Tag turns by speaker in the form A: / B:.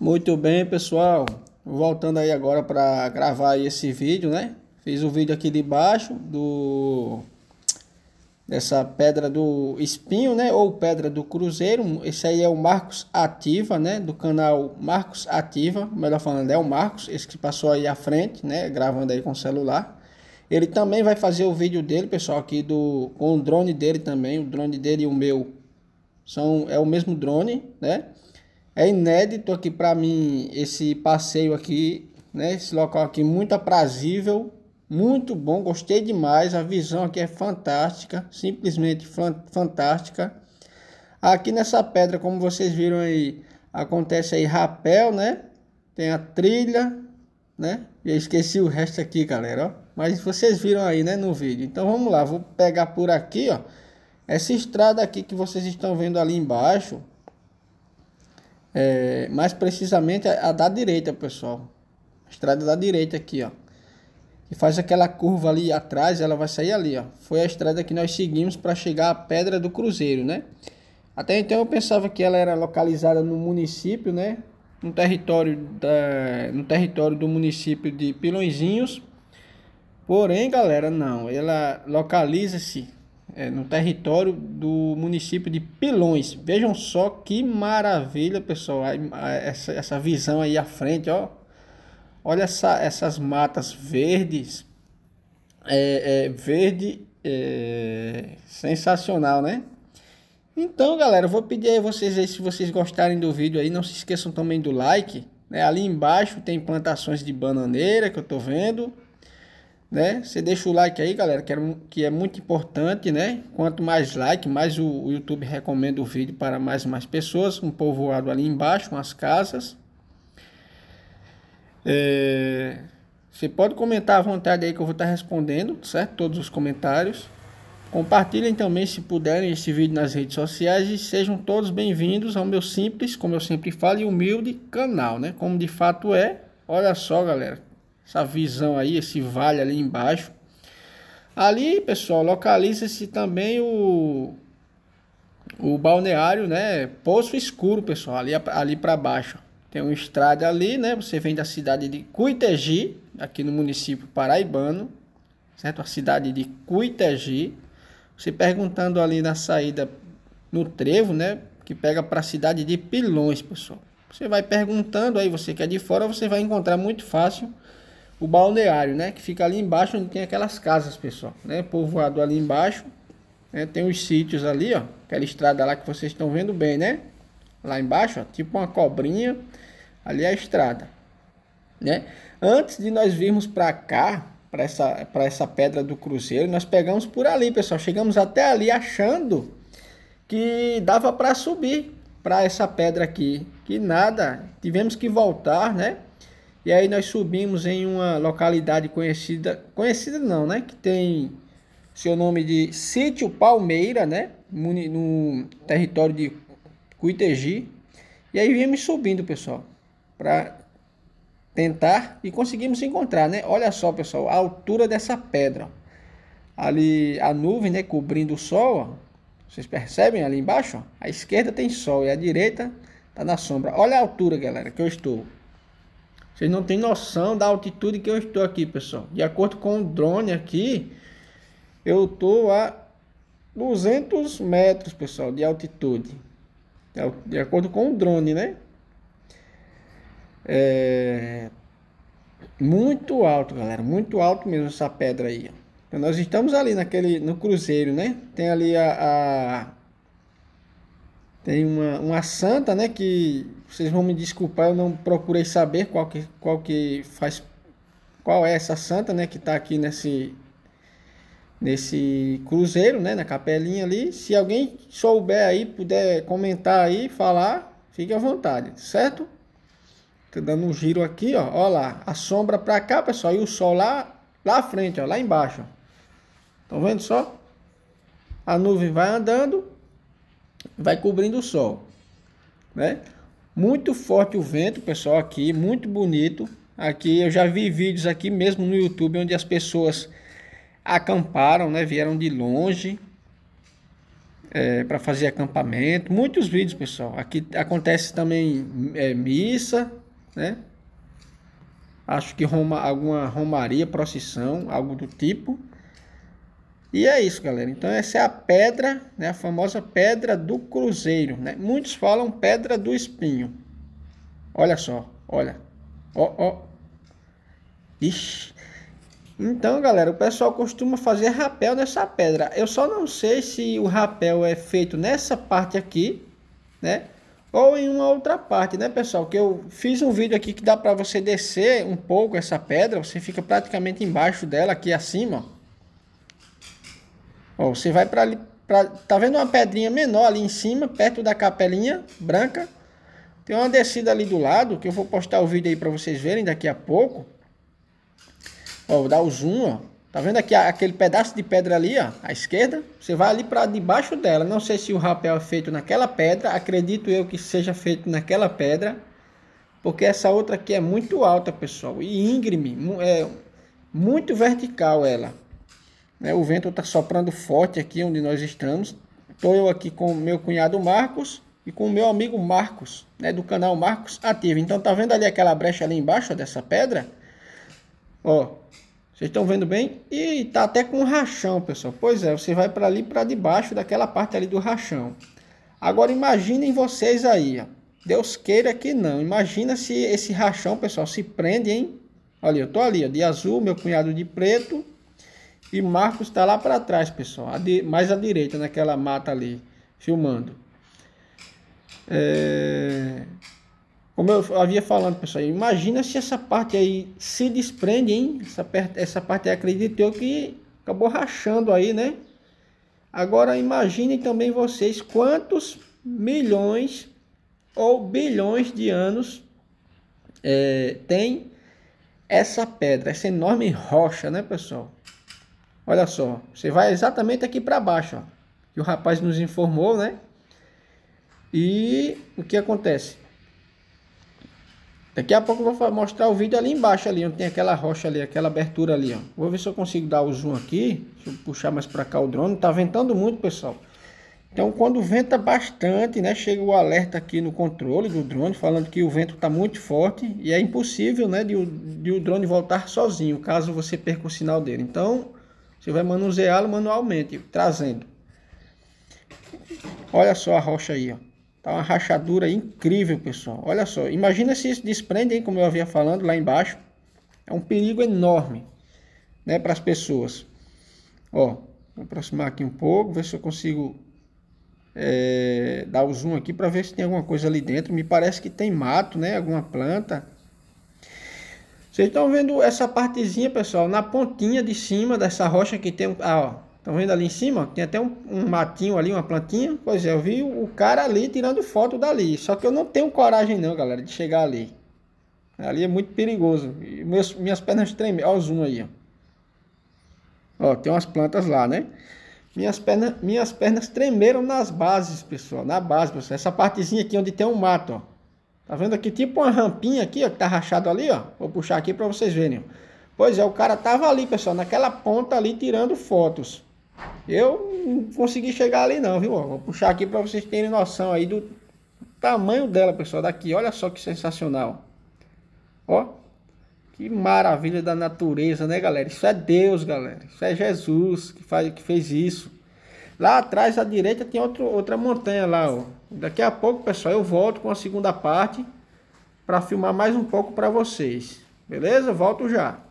A: Muito bem, pessoal. Voltando aí agora para gravar esse vídeo, né? Fiz o um vídeo aqui de baixo do dessa pedra do espinho, né? Ou pedra do cruzeiro. Esse aí é o Marcos Ativa, né? Do canal Marcos Ativa, melhor falando, é o Marcos, esse que passou aí à frente, né? Gravando aí com o celular. Ele também vai fazer o vídeo dele, pessoal, aqui do com o drone dele também. O drone dele e o meu são é o mesmo drone, né? É inédito aqui para mim esse passeio aqui, né? Esse local aqui muito aprazível, muito bom, gostei demais. A visão aqui é fantástica, simplesmente fantástica. Aqui nessa pedra, como vocês viram aí, acontece aí rapel, né? Tem a trilha, né? Eu esqueci o resto aqui, galera, ó. Mas vocês viram aí, né, no vídeo. Então vamos lá, vou pegar por aqui, ó. Essa estrada aqui que vocês estão vendo ali embaixo, é, mais precisamente a da direita, pessoal. A estrada da direita aqui, ó. e faz aquela curva ali atrás, ela vai sair ali, ó. Foi a estrada que nós seguimos para chegar à Pedra do Cruzeiro, né? Até então eu pensava que ela era localizada no município, né? No território, da, no território do município de Pilõezinhos. Porém, galera, não. Ela localiza-se é, no território do município de Pilões. Vejam só que maravilha, pessoal, essa, essa visão aí à frente, ó. Olha essa, essas matas verdes, é, é verde, é, sensacional, né? Então, galera, eu vou pedir aí vocês aí, se vocês gostarem do vídeo aí, não se esqueçam também do like, né? Ali embaixo tem plantações de bananeira que eu tô vendo, né? Você deixa o like aí, galera, que é, que é muito importante, né? Quanto mais like, mais o, o YouTube recomenda o vídeo para mais e mais pessoas. Um povoado ali embaixo, umas casas. É... Você pode comentar à vontade aí que eu vou estar respondendo, certo? Todos os comentários. Compartilhem também, se puderem, este vídeo nas redes sociais e sejam todos bem-vindos ao meu simples, como eu sempre falo, e humilde canal, né? Como de fato é. Olha só, galera, essa visão aí, esse vale ali embaixo. Ali, pessoal, localiza-se também o, o balneário, né? Poço Escuro, pessoal, ali, ali para baixo. Tem uma estrada ali, né? Você vem da cidade de Cuitegi, aqui no município paraibano, certo? A cidade de Cuitegi. Você perguntando ali na saída no trevo, né? Que pega para a cidade de Pilões, pessoal. Você vai perguntando aí, você que é de fora, você vai encontrar muito fácil o balneário, né? Que fica ali embaixo onde tem aquelas casas, pessoal, né? Povoado ali embaixo, né? Tem os sítios ali, ó, aquela estrada lá que vocês estão vendo bem, né? Lá embaixo, ó, tipo uma cobrinha, ali é a estrada, né? Antes de nós virmos para cá, para essa para essa pedra do cruzeiro, nós pegamos por ali, pessoal. Chegamos até ali achando que dava para subir para essa pedra aqui, que nada. Tivemos que voltar, né? E aí nós subimos em uma localidade conhecida, conhecida não, né? Que tem seu nome de Sítio Palmeira, né? No território de Cuitegi. E aí viemos subindo, pessoal, para tentar e conseguimos encontrar, né? Olha só, pessoal, a altura dessa pedra. Ali a nuvem, né, cobrindo o sol, ó. Vocês percebem ali embaixo? À esquerda tem sol e à direita tá na sombra. Olha a altura, galera, que eu estou. Vocês não têm noção da altitude que eu estou aqui, pessoal. De acordo com o drone aqui, eu estou a 200 metros, pessoal, de altitude. De acordo com o drone, né? É... Muito alto, galera. Muito alto mesmo essa pedra aí. Então, nós estamos ali naquele, no cruzeiro, né? Tem ali a... a... Tem uma, uma santa, né? Que vocês vão me desculpar, eu não procurei saber qual que, qual que faz qual é essa santa, né, que está aqui nesse nesse cruzeiro, né, na capelinha ali. Se alguém souber aí, puder comentar aí, falar, fique à vontade, certo? Tô tá dando um giro aqui, ó. Ó lá, a sombra para cá, pessoal, e o sol lá lá à frente, ó, lá embaixo. Estão tá vendo só? A nuvem vai andando, vai cobrindo o sol, né? Muito forte o vento, pessoal, aqui, muito bonito. Aqui eu já vi vídeos aqui mesmo no YouTube onde as pessoas acamparam, né? Vieram de longe é, para fazer acampamento. Muitos vídeos, pessoal. Aqui acontece também é, missa, né? Acho que Roma, alguma romaria, procissão, algo do tipo. E é isso, galera. Então essa é a pedra, né, a famosa pedra do cruzeiro, né? Muitos falam pedra do espinho. Olha só, olha. Ó, ó. Ixi. Então, galera, o pessoal costuma fazer rapel nessa pedra. Eu só não sei se o rapel é feito nessa parte aqui, né? Ou em uma outra parte, né, pessoal? Que eu fiz um vídeo aqui que dá para você descer um pouco essa pedra, você fica praticamente embaixo dela aqui acima, ó. Ó, você vai para ali. Pra, tá vendo uma pedrinha menor ali em cima, perto da capelinha branca? Tem uma descida ali do lado, que eu vou postar o vídeo aí para vocês verem daqui a pouco. Ó, vou dar o zoom, ó. Tá vendo aqui aquele pedaço de pedra ali, ó, à esquerda? Você vai ali para debaixo dela. Não sei se o rapel é feito naquela pedra. Acredito eu que seja feito naquela pedra. Porque essa outra aqui é muito alta, pessoal. E íngreme. É muito vertical ela. Né? O vento está soprando forte aqui onde nós estamos. Estou eu aqui com meu cunhado Marcos e com o meu amigo Marcos, né, do canal Marcos Ativo. Então tá vendo ali aquela brecha ali embaixo dessa pedra? Ó, vocês estão vendo bem? E tá até com um rachão, pessoal. Pois é, você vai para ali para debaixo daquela parte ali do rachão. Agora imaginem vocês aí, ó. Deus queira que não. Imagina se esse rachão, pessoal, se prende, hein? Olha, eu tô ali, ó, de azul, meu cunhado de preto e Marcos está lá para trás, pessoal, mais à direita, naquela mata ali, filmando. É... Como eu havia falando, pessoal, imagina se essa parte aí se desprende, hein? Essa, essa parte aí acredito que acabou rachando aí, né? Agora imaginem também vocês quantos milhões ou bilhões de anos é, tem essa pedra, essa enorme rocha, né, pessoal? Olha só, você vai exatamente aqui para baixo, ó, que o rapaz nos informou, né? E o que acontece? Daqui a pouco eu vou mostrar o vídeo ali embaixo, ali onde tem aquela rocha ali, aquela abertura ali, ó. Vou ver se eu consigo dar o zoom aqui. Deixa eu puxar mais para cá o drone. Tá ventando muito, pessoal. Então, quando venta bastante, né, chega o alerta aqui no controle do drone, falando que o vento está muito forte e é impossível, né, de de o drone voltar sozinho, caso você perca o sinal dele. Então, você vai manuseá-lo manualmente, trazendo. Olha só a rocha aí, ó. Tá uma rachadura incrível, pessoal. Olha só. Imagina se isso desprende, hein, como eu havia falando lá embaixo. É um perigo enorme, né, para as pessoas. Ó, vou aproximar aqui um pouco, ver se eu consigo é, dar o zoom aqui para ver se tem alguma coisa ali dentro. Me parece que tem mato, né, alguma planta. Vocês estão vendo essa partezinha, pessoal, na pontinha de cima dessa rocha que tem... Ah, ó, estão vendo ali em cima? Tem até um, um, matinho ali, uma plantinha. Pois é, eu vi o cara ali tirando foto dali. Só que eu não tenho coragem não, galera, de chegar ali. Ali é muito perigoso. E meus, minhas pernas tremem. Olha o zoom aí, ó. ó. tem umas plantas lá, né? Minhas pernas, minhas pernas tremeram nas bases, pessoal. Na base, pessoal. Essa partezinha aqui onde tem um mato, ó. Tá vendo aqui tipo uma rampinha aqui, ó, que tá rachado ali, ó. Vou puxar aqui para vocês verem. Pois é, o cara tava ali, pessoal, naquela ponta ali tirando fotos. Eu não consegui chegar ali não, viu? Vou puxar aqui para vocês terem noção aí do tamanho dela, pessoal, daqui. Olha só que sensacional. Ó, que maravilha da natureza, né, galera? Isso é Deus, galera. Isso é Jesus que, faz, que fez isso. Lá atrás, à direita, tem outro, outra montanha lá, ó. Daqui a pouco, pessoal, eu volto com a segunda parte para filmar mais um pouco para vocês. Beleza? Volto já.